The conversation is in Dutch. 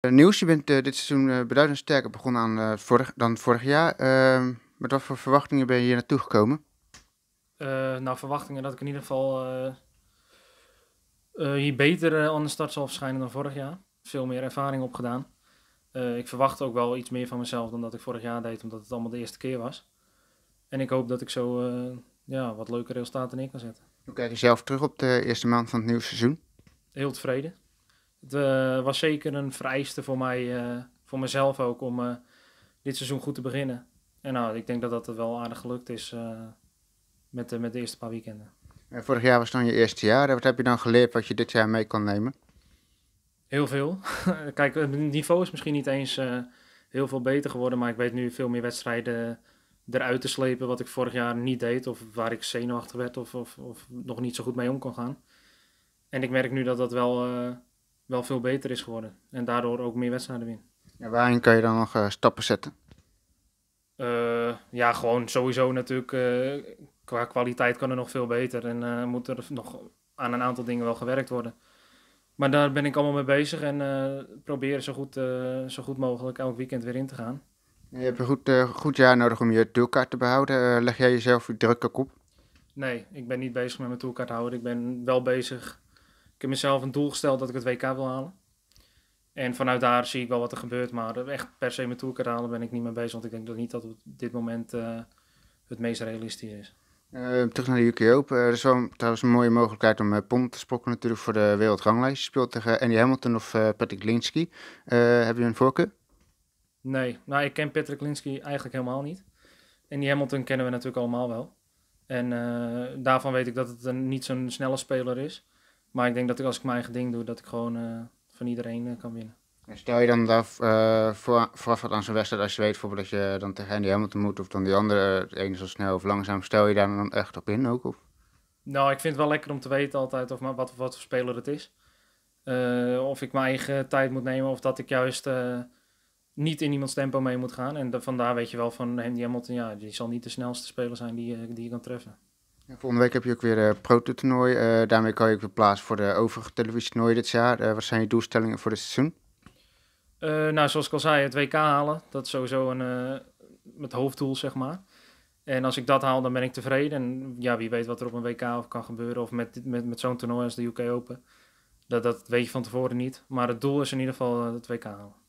Eh, nieuws. Je bent eh, dit seizoen eh, beduidend sterker begonnen aan, vorig, dan vorig jaar. Ehm, met wat voor verwachtingen ben je hier naartoe gekomen? nou, verwachtingen dat ik in ieder geval hier beter aan de start zal verschijnen dan vorig jaar. Veel meer ervaring opgedaan. ik verwacht ook wel iets meer van mezelf dan dat ik vorig jaar deed, omdat het allemaal de eerste keer was. En ik hoop dat ik zo ja, wat leuke resultaten neer kan zetten. Hoe kijk je zelf terug op de eerste maand van het nieuwe seizoen? Heel tevreden. Het eh, was zeker een vereiste voor mij, eh, voor mezelf ook, om eh, dit seizoen goed te beginnen. En nou, ik denk dat dat wel aardig gelukt is met, de, met de eerste paar weekenden. En vorig jaar was dan je eerste jaar. Wat heb je dan geleerd wat je dit jaar mee kan nemen? Heel veel. Kijk, het niveau is misschien niet eens heel veel beter geworden. Maar ik weet nu veel meer wedstrijden eruit te slepen wat ik vorig jaar niet deed. Of waar ik zenuwachtig werd of, of, of nog niet zo goed mee om kon gaan. En ik merk nu dat dat wel wel veel beter is geworden. En daardoor ook meer wedstrijden wint. Ja, waarin kan je dan nog eh, stappen zetten? Eh, ja, gewoon sowieso natuurlijk. Eh, qua kwaliteit kan er nog veel beter. En moet er nog aan een aantal dingen wel gewerkt worden. Maar daar ben ik allemaal mee bezig. En proberen zo goed, zo goed mogelijk elk weekend weer in te gaan. Je hebt een goed, goed jaar nodig om je doelkaart te behouden. leg jij jezelf druk op? Nee, ik ben niet bezig met mijn tourkaart houden. Ik ben wel bezig ik heb mezelf een doel gesteld dat ik het WK wil halen. En vanuit daar zie ik wel wat er gebeurt. Maar echt per se mijn tour halen ben ik niet mee bezig. Want ik denk dat niet dat op dit moment eh, het meest realistisch is. Eh, terug naar de UK Open. Eh, er is wel een mooie mogelijkheid om uh, pond te sprokken natuurlijk voor de wereldranglijst. Je speelt tegen Andy Hamilton of uh, Patrick Linsky. heb je een voorkeur? Nee, nou ik ken Patrick Linsky eigenlijk helemaal niet. Andy Hamilton kennen we natuurlijk allemaal wel. En daarvan weet ik dat het een, niet zo'n snelle speler is. Maar ik denk dat ik als ik mijn eigen ding doe, dat ik gewoon eh, van iedereen eh, kan winnen. En stel je dan daar uh, voor, vooraf aan zo'n wedstrijd, als je weet bijvoorbeeld dat je dan tegen hen Hamilton moet of dan die andere, het ene zo snel of langzaam, stel je daar dan echt op in ook? Of? Nou, ik vind het wel lekker om te weten altijd of, wat, wat voor speler het is. of ik mijn eigen tijd moet nemen of dat ik juist niet in iemands tempo mee moet gaan. En de, vandaar weet je wel van Andy Hamilton, ja, die zal niet de snelste speler zijn die, die je kan treffen volgende week heb je ook weer een eh, prototoernooi. Eh, daarmee kan je ook weer plaatsen voor de overige televisietoernooien dit jaar. Eh, wat zijn je doelstellingen voor dit seizoen? nou, zoals ik al zei, het WK halen. Dat is sowieso een, het hoofddoel, zeg maar. En als ik dat haal, dan ben ik tevreden. En ja, wie weet wat er op een WK of kan gebeuren. Of met, met, met zo'n toernooi als de UK Open. Dat, dat weet je van tevoren niet. Maar het doel is in ieder geval het WK halen.